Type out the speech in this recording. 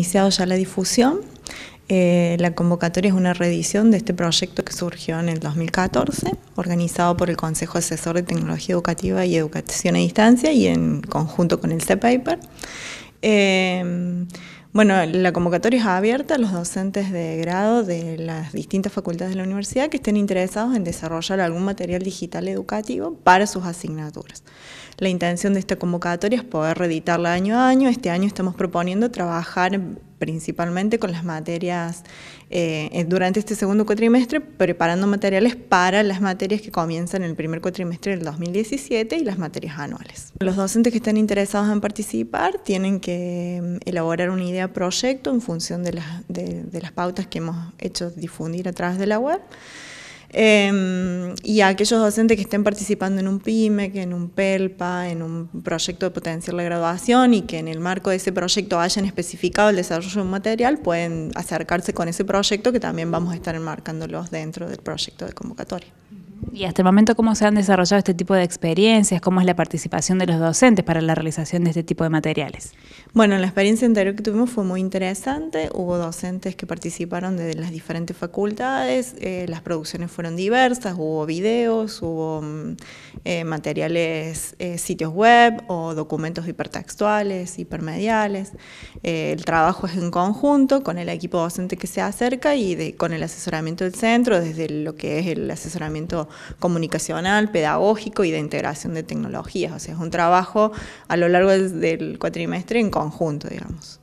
iniciado ya la difusión. Eh, la convocatoria es una reedición de este proyecto que surgió en el 2014, organizado por el Consejo Asesor de Tecnología Educativa y Educación a Distancia y en conjunto con el CEPAPER. Eh, bueno, la convocatoria es abierta a los docentes de grado de las distintas facultades de la universidad que estén interesados en desarrollar algún material digital educativo para sus asignaturas. La intención de esta convocatoria es poder reeditarla año a año. Este año estamos proponiendo trabajar principalmente con las materias eh, durante este segundo cuatrimestre, preparando materiales para las materias que comienzan en el primer cuatrimestre del 2017 y las materias anuales. Los docentes que están interesados en participar tienen que mm, elaborar una idea proyecto en función de las, de, de las pautas que hemos hecho difundir a través de la web. Em, y a aquellos docentes que estén participando en un PYME, que en un PELPA, en un proyecto de potenciar la graduación y que en el marco de ese proyecto hayan especificado el desarrollo de un material, pueden acercarse con ese proyecto que también vamos a estar enmarcándolos dentro del proyecto de convocatoria. Y hasta el momento, ¿cómo se han desarrollado este tipo de experiencias? ¿Cómo es la participación de los docentes para la realización de este tipo de materiales? Bueno, la experiencia anterior que tuvimos fue muy interesante. Hubo docentes que participaron desde las diferentes facultades, eh, las producciones fueron diversas, hubo videos, hubo mm, eh, materiales, eh, sitios web o documentos hipertextuales, hipermediales. el trabajo es en conjunto con el equipo docente que se acerca y con el asesoramiento del centro, desde lo que es el asesoramiento comunicacional, pedagógico y de integración de tecnologías. O sea, es un trabajo a lo largo del, cuatrimestre en conjunto, digamos.